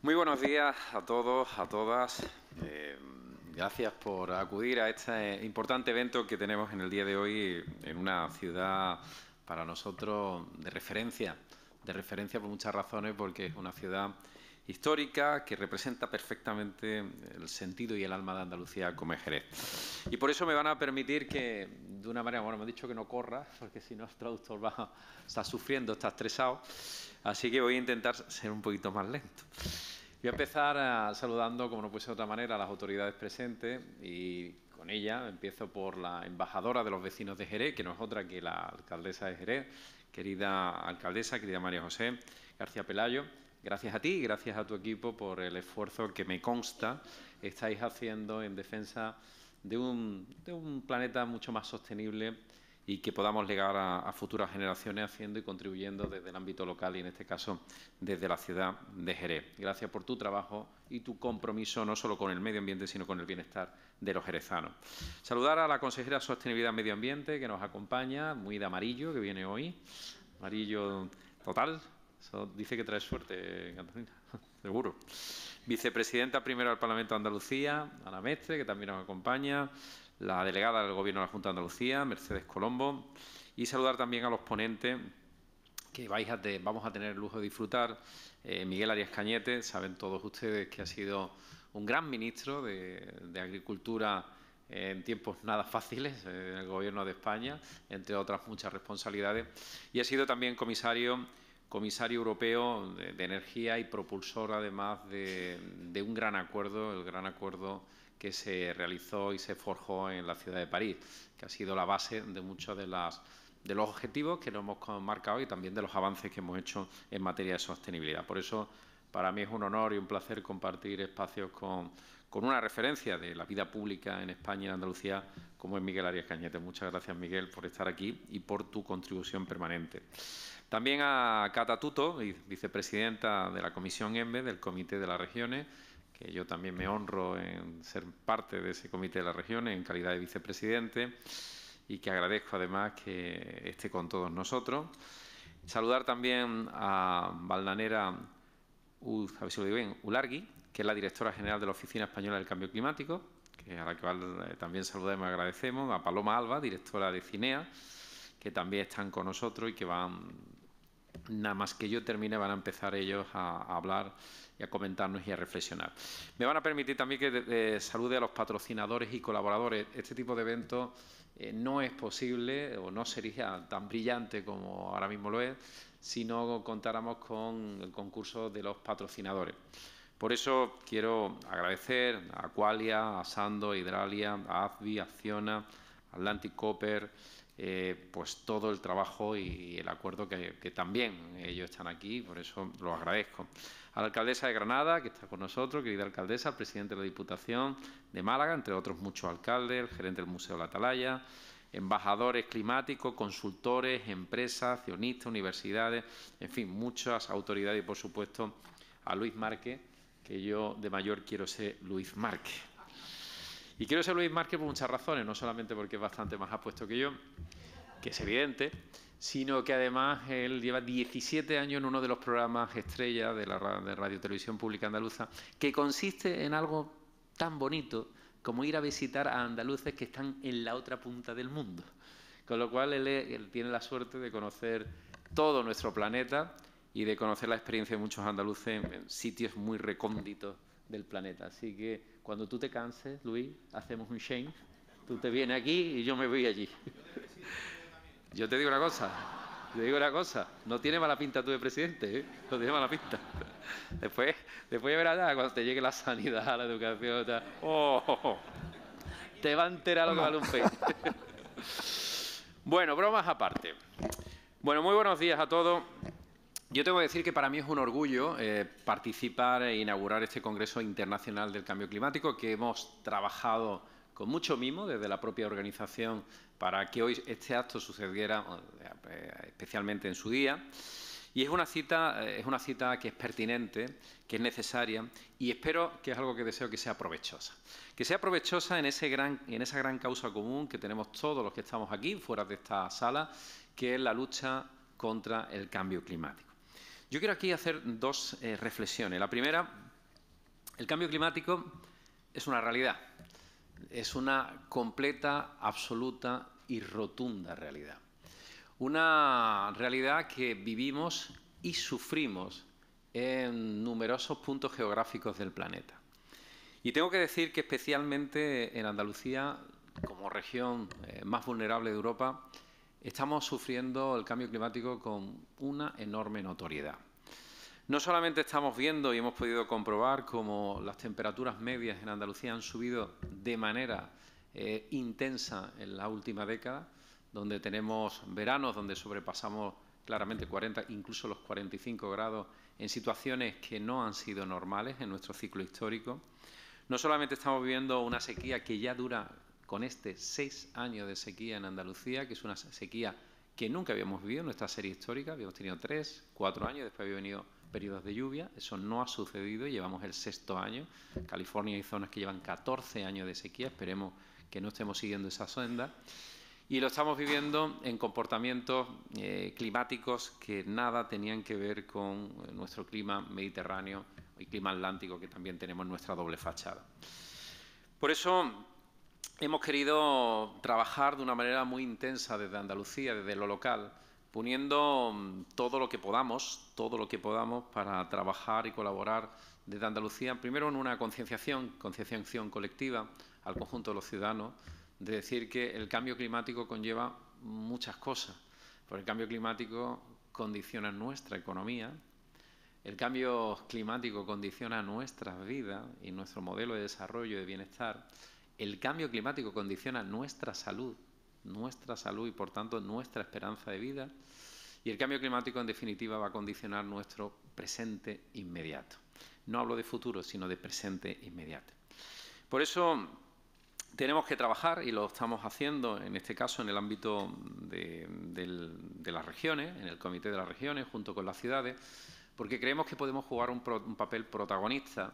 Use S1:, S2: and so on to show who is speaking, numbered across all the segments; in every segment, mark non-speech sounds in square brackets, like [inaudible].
S1: Muy buenos días a todos, a todas. Eh, gracias por acudir a este importante evento que tenemos en el día de hoy en una ciudad para nosotros de referencia, de referencia por muchas razones, porque es una ciudad histórica que representa perfectamente el sentido y el alma de Andalucía como Jerez. Y por eso me van a permitir que, de una manera, bueno, me han dicho que no corra, porque si no el traductor va a sufriendo, está estresado, así que voy a intentar ser un poquito más lento. Voy a empezar eh, saludando, como no puede ser de otra manera, a las autoridades presentes y con ella empiezo por la embajadora de los vecinos de Jerez, que no es otra que la alcaldesa de Jerez, querida alcaldesa, querida María José García Pelayo, Gracias a ti y gracias a tu equipo por el esfuerzo que me consta estáis haciendo en defensa de un, planeta mucho más sostenible y que podamos llegar a, futuras generaciones haciendo y contribuyendo desde el ámbito local y, en este caso, desde la ciudad de Jerez. Gracias por tu trabajo y tu compromiso no solo con el medio ambiente, sino con el bienestar de los jerezanos. Saludar a la consejera de Sostenibilidad Medio Ambiente, que nos acompaña, muy de amarillo, que viene hoy, amarillo total, dice que trae suerte, Catalina, [laughs] seguro. Vicepresidenta primero del Parlamento de Andalucía, Ana Mestre, que también nos acompaña, la delegada del Gobierno de la Junta de Andalucía, Mercedes Colombo, y saludar también a los ponentes que vais a vamos a tener el lujo de disfrutar. Eh, Miguel Arias Cañete, saben todos ustedes que ha sido un gran ministro de, de Agricultura en tiempos nada fáciles eh, en el Gobierno de España, entre otras muchas responsabilidades, y ha sido también comisario comisario europeo de, energía y propulsor además de, un gran acuerdo, el gran acuerdo que se realizó y se forjó en la ciudad de París, que ha sido la base de muchos de, de los objetivos que nos hemos marcado y también de los avances que hemos hecho en materia de sostenibilidad. Por eso, para mí es un honor y un placer compartir espacios con, con una referencia de la vida pública en España y en Andalucía, como es Miguel Arias Cañete. Muchas gracias, Miguel, por estar aquí y por tu contribución permanente. También a Cata Tuto, vicepresidenta de la Comisión EMBE, del Comité de las Regiones, que yo también me honro en ser parte de ese Comité de las Regiones en calidad de vicepresidente y que agradezco además que esté con todos nosotros. Saludar también a Valdanera Ulargui, que es la directora general de la Oficina Española del Cambio Climático, que a la que eh, también saludamos y agradecemos, a Paloma Alba, directora de CINEA, que también están con nosotros y que van nada más que yo termine van a empezar ellos a, hablar y a comentarnos y a reflexionar. Me van a permitir también que salude a los patrocinadores y colaboradores. Este tipo de evento eh, no es posible o no sería tan brillante como ahora mismo lo es si no contáramos con el concurso de los patrocinadores. Por eso quiero agradecer a Qualia, a Sando, a Hidralia, a Azbi, a Acciona, Atlantic Copper, eh, pues todo el trabajo y, el acuerdo que, también ellos están aquí, por eso lo agradezco. A la alcaldesa de Granada, que está con nosotros, querida alcaldesa, presidente de la Diputación de Málaga, entre otros muchos alcaldes, gerente del Museo de la Atalaya, embajadores climáticos, consultores, empresas, accionistas, universidades, en fin, muchas autoridades y, por supuesto, a Luis Márquez, que yo de mayor quiero ser Luis Márquez. Y quiero ser Luis Márquez por muchas razones, no solamente porque es bastante más apuesto que yo, que es evidente, sino que además él lleva 17 años en uno de los programas estrella de la de Radio Televisión Pública Andaluza, que consiste en algo tan bonito como ir a visitar a andaluces que están en la otra punta del mundo. Con lo cual él tiene la suerte de conocer todo nuestro planeta y de conocer la experiencia de muchos andaluces en sitios muy recónditos del planeta. Así que cuando tú te canses, Luis, hacemos un change, Tú te vienes aquí y yo me voy allí. Yo te digo una cosa, te digo una cosa, no tiene mala pinta tú de presidente, ¿eh? no tiene mala pinta. Después, después verás cuando te llegue la sanidad, la educación, oh, te va a enterar lo que vale un pecho. [laughs] bueno, bromas aparte. Bueno, muy buenos días a todos. Yo tengo que decir que para mí es un orgullo eh, participar e inaugurar este Congreso Internacional del Cambio Climático que hemos trabajado con mucho mimo desde la propia organización para que hoy este acto sucediera eh, especialmente en su día. Y eh, es una cita, que es pertinente, que es necesaria y espero que es algo que deseo que sea provechosa. Que sea provechosa en, en esa gran causa común que tenemos todos los que estamos aquí, fuera de esta sala, que es la lucha contra el cambio climático. Yo quiero aquí hacer dos eh, reflexiones. La primera, el cambio climático es una realidad, es una completa, absoluta y rotunda realidad. Una realidad que vivimos y sufrimos en numerosos puntos geográficos del planeta. Y tengo que decir que especialmente en Andalucía, como región eh, más vulnerable de Europa, Estamos sufriendo el cambio climático con una enorme notoriedad. No solamente estamos viendo y hemos podido comprobar cómo las temperaturas medias en Andalucía han subido de manera eh, intensa en la última década, donde tenemos veranos donde sobrepasamos claramente 40, incluso los 45 grados, en situaciones que no han sido normales en nuestro ciclo histórico. No solamente estamos viviendo una sequía que ya dura con este seis años de sequía en Andalucía, que es una sequía que nunca habíamos vivido en nuestra serie histórica. Habíamos tenido tres, cuatro años, después había venido periodos de lluvia. Eso no ha sucedido, y llevamos el sexto año. California hay zonas que llevan 14 años de sequía, esperemos que no estemos siguiendo esa senda. Y lo estamos viviendo en comportamientos eh, climáticos que nada tenían que ver con nuestro clima mediterráneo y clima atlántico, que también tenemos nuestra doble fachada. Por eso hemos querido trabajar de una manera muy intensa desde Andalucía, desde lo local, poniendo mm, todo lo que podamos, todo lo que podamos para trabajar y colaborar desde Andalucía, primero en una concienciación, concienciación colectiva al conjunto de los ciudadanos, de decir que el cambio climático conlleva muchas cosas, porque el cambio climático condiciona nuestra economía, el cambio climático condiciona nuestras vidas y nuestro modelo de desarrollo y de bienestar, el cambio climático condiciona nuestra salud, nuestra salud y por tanto nuestra esperanza de vida. Y el cambio climático en definitiva va a condicionar nuestro presente inmediato. No hablo de futuro, sino de presente inmediato. Por eso tenemos que trabajar, y lo estamos haciendo en este caso en el ámbito de, las regiones, en el Comité de las Regiones, junto con las ciudades, porque creemos que podemos jugar un papel protagonista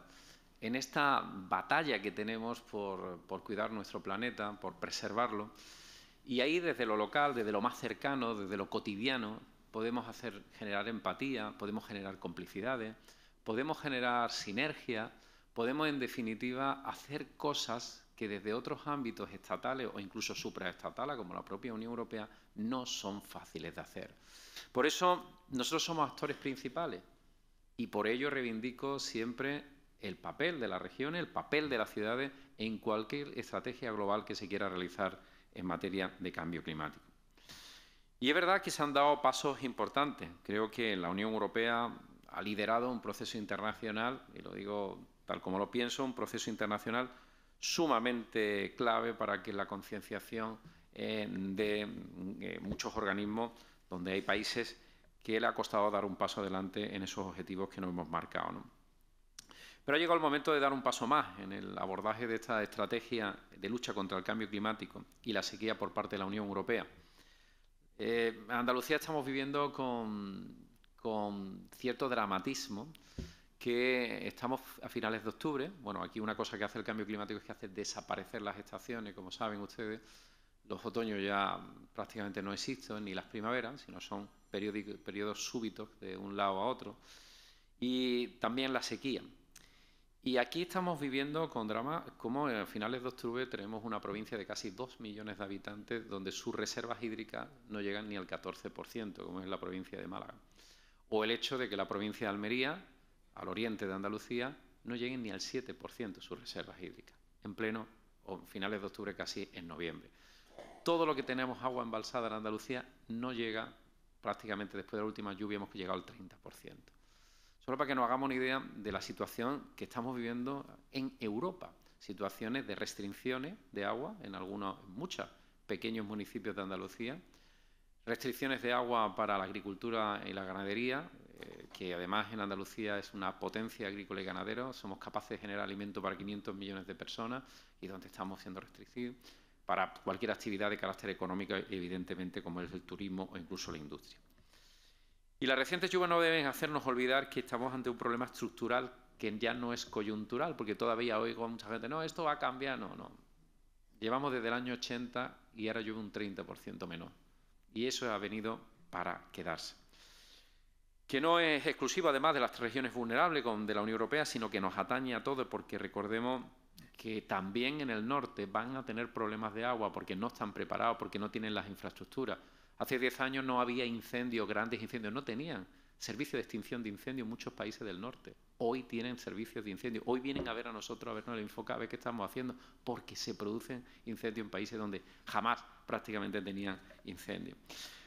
S1: en esta batalla que tenemos por, cuidar nuestro planeta, por preservarlo, y ahí desde lo local, desde lo más cercano, desde lo cotidiano, podemos hacer, generar empatía, podemos generar complicidades, podemos generar sinergia, podemos en definitiva hacer cosas que desde otros ámbitos estatales o incluso supraestatales, como la propia Unión Europea, no son fáciles de hacer. Por eso nosotros somos actores principales y por ello reivindico siempre el papel de las regiones, el papel de las ciudades en cualquier estrategia global que se quiera realizar en materia de cambio climático. Y es verdad que se han dado pasos importantes. Creo que la Unión Europea ha liderado un proceso internacional, y lo digo tal como lo pienso, un proceso internacional sumamente clave para que la concienciación eh, de eh, muchos organismos, donde hay países que le ha costado dar un paso adelante en esos objetivos que nos hemos marcado. ¿no? Pero ha llegado el momento de dar un paso más en el abordaje de esta estrategia de lucha contra el cambio climático y la sequía por parte de la Unión Europea. Eh, en Andalucía estamos viviendo con, con cierto dramatismo que estamos a finales de octubre. Bueno, aquí una cosa que hace el cambio climático es que hace desaparecer las estaciones, como saben ustedes. Los otoños ya prácticamente no existen, ni las primaveras, sino son periodos súbitos de un lado a otro. Y también la sequía. Y aquí estamos viviendo con drama como a finales de octubre tenemos una provincia de casi 2 millones de habitantes donde sus reservas hídricas no llegan ni al 14%, como es la provincia de Málaga. O el hecho de que la provincia de Almería, al oriente de Andalucía, no lleguen ni al 7% sus reservas hídricas, en pleno o finales de octubre, casi en noviembre. Todo lo que tenemos agua embalsada en Andalucía no llega prácticamente después de la última lluvia, hemos llegado al 30%. Solo para que nos hagamos una idea de la situación que estamos viviendo en Europa. Situaciones de restricciones de agua en algunos, en muchos pequeños municipios de Andalucía. Restricciones de agua para la agricultura y la ganadería, eh, que además en Andalucía es una potencia agrícola y ganadera. Somos capaces de generar alimento para 500 millones de personas y donde estamos siendo restringidos para cualquier actividad de carácter económico, evidentemente, como es el turismo o incluso la industria. Y las recientes lluvias no deben hacernos olvidar que estamos ante un problema estructural que ya no es coyuntural, porque todavía oigo a mucha gente, no, esto va a cambiar, no, no. Llevamos desde el año 80 y ahora llueve un 30% menos. Y eso ha venido para quedarse. Que no es exclusivo además de las regiones vulnerables de la Unión Europea, sino que nos atañe a todos, porque recordemos que también en el norte van a tener problemas de agua porque no están preparados, porque no tienen las infraestructuras. Hace diez años no había incendios, grandes incendios, no tenían servicio de extinción de incendios en muchos países del norte. Hoy tienen servicios de incendio, hoy vienen a ver a nosotros, a vernos el enfoque, a ver qué estamos haciendo, porque se producen incendios en países donde jamás prácticamente tenían incendios.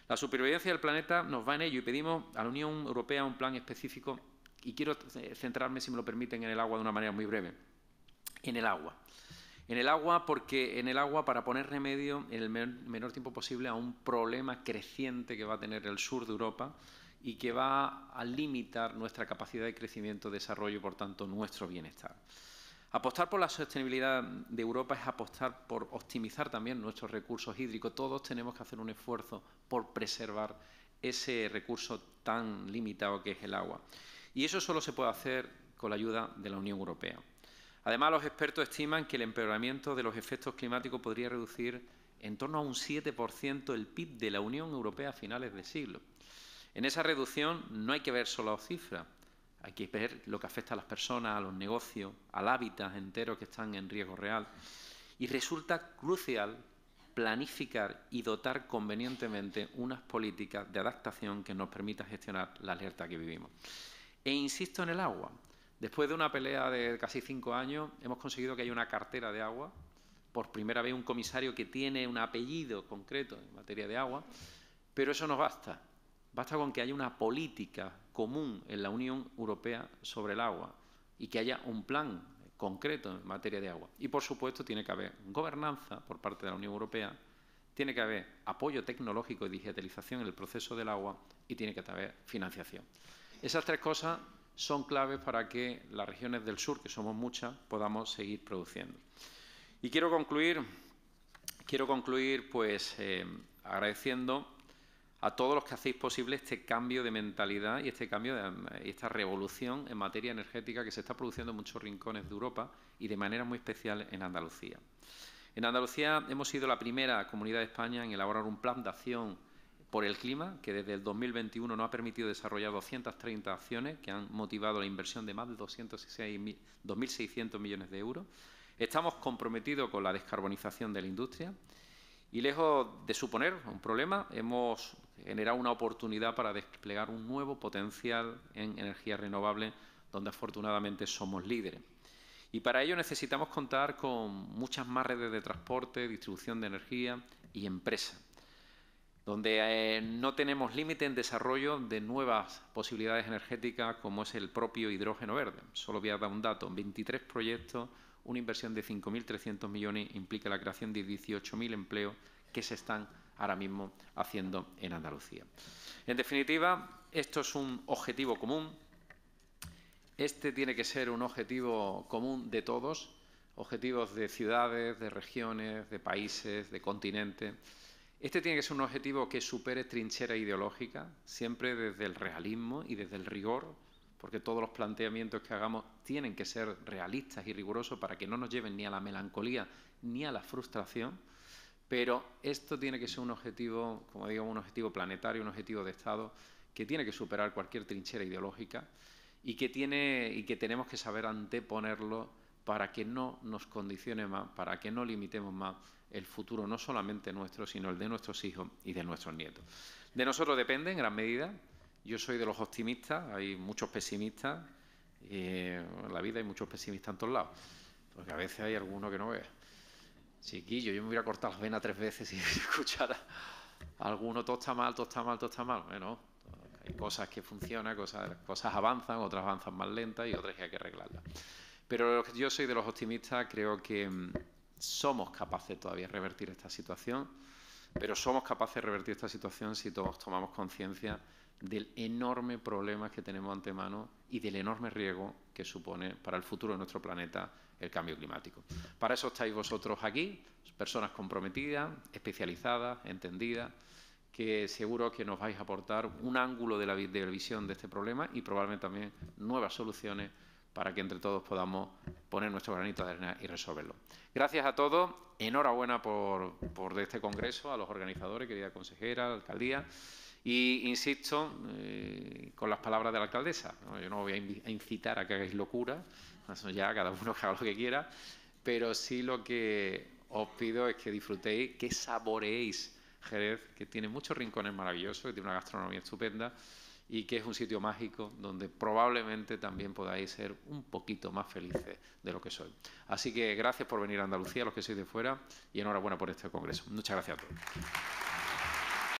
S1: La supervivencia del planeta nos va en ello y pedimos a la Unión Europea un plan específico y quiero eh, centrarme, si me lo permiten, en el agua de una manera muy breve. En el agua. En el agua, porque en el agua para poner remedio en el menor tiempo posible a un problema creciente que va a tener el sur de Europa y que va a limitar nuestra capacidad de crecimiento, desarrollo y, por tanto, nuestro bienestar. Apostar por la sostenibilidad de Europa es apostar por optimizar también nuestros recursos hídricos. Todos tenemos que hacer un esfuerzo por preservar ese recurso tan limitado que es el agua. Y eso solo se puede hacer con la ayuda de la Unión Europea. Además, los expertos estiman que el empeoramiento de los efectos climáticos podría reducir en torno a un 7% el PIB de la Unión Europea a finales de siglo. En esa reducción no hay que ver solo cifras, hay que ver lo que afecta a las personas, a los negocios, al hábitat entero que están en riesgo real. Y resulta crucial planificar y dotar convenientemente unas políticas de adaptación que nos permitan gestionar la alerta que vivimos. E insisto en el agua. Después de una pelea de casi cinco años, hemos conseguido que haya una cartera de agua. Por primera vez un comisario que tiene un apellido concreto en materia de agua, pero eso no basta. Basta con que haya una política común en la Unión Europea sobre el agua y que haya un plan concreto en materia de agua. Y, por supuesto, tiene que haber gobernanza por parte de la Unión Europea, tiene que haber apoyo tecnológico y digitalización en el proceso del agua y tiene que haber financiación. Esas tres cosas son claves para que las regiones del sur, que somos muchas, podamos seguir produciendo. Y quiero concluir, quiero concluir pues, eh, agradeciendo a todos los que hacéis posible este cambio de mentalidad y este cambio y esta revolución en materia energética que se está produciendo en muchos rincones de Europa y de manera muy especial en Andalucía. En Andalucía hemos sido la primera comunidad de España en elaborar un plan de acción por el clima, que desde el 2021 no ha permitido desarrollar 230 acciones que han motivado la inversión de más de 2.600 millones de euros. Estamos comprometidos con la descarbonización de la industria y, lejos de suponer un problema, hemos generado una oportunidad para desplegar un nuevo potencial en energía renovable, donde afortunadamente somos líderes. Y para ello necesitamos contar con muchas más redes de transporte, distribución de energía y empresas donde eh, no tenemos límite en desarrollo de nuevas posibilidades energéticas como es el propio hidrógeno verde. Solo voy a dar un dato, 23 proyectos, una inversión de 5.300 millones implica la creación de 18.000 empleos que se están ahora mismo haciendo en Andalucía. En definitiva, esto es un objetivo común. Este tiene que ser un objetivo común de todos, objetivos de ciudades, de regiones, de países, de continentes este tiene que ser un objetivo que supere trinchera ideológica, siempre desde el realismo y desde el rigor, porque todos los planteamientos que hagamos tienen que ser realistas y rigurosos para que no nos lleven ni a la melancolía ni a la frustración. Pero esto tiene que ser un objetivo, como digo, un objetivo planetario, un objetivo de Estado que tiene que superar cualquier trinchera ideológica y que, tiene, y que tenemos que saber anteponerlo para que no nos condicione más, para que no limitemos más el futuro, no solamente nuestro, sino el de nuestros hijos y de nuestros nietos. De nosotros depende en gran medida. Yo soy de los optimistas, hay muchos pesimistas. en la vida hay muchos pesimistas en todos lados, porque a veces hay alguno que no ve. Chiquillo, yo me hubiera cortado las venas tres veces si [laughs] escuchara alguno, todo está mal, todo está mal, todo está mal. Bueno, hay cosas que funcionan, cosas, cosas avanzan, otras avanzan más lentas y otras que hay que arreglarlas. Pero yo soy de los optimistas, creo que mm, somos capaces todavía de revertir esta situación, pero somos capaces de revertir esta situación si todos tomamos conciencia del enorme problema que tenemos ante mano y del enorme riesgo que supone para el futuro de nuestro planeta el cambio climático. Para eso estáis vosotros aquí, personas comprometidas, especializadas, entendidas, que seguro que nos vais a aportar un ángulo de la, de visión de este problema y probablemente también nuevas soluciones para que entre todos podamos poner nuestro granito de arena y resolverlo. Gracias a todos, enhorabuena por, este congreso, a los organizadores, querida consejera, alcaldía. Y insisto eh, con las palabras de la alcaldesa. Yo no voy a incitar a que hagáis locura, eso ya cada uno [laughs] haga lo que quiera, pero sí lo que os pido es que disfrutéis, que saboreéis Jerez, que tiene muchos rincones maravillosos, que tiene una gastronomía estupenda y que es un sitio mágico donde probablemente también podáis ser un poquito más felices de lo que soy. Así que gracias por venir a Andalucía, los que sois de fuera, y enhorabuena por este congreso. Muchas gracias a todos.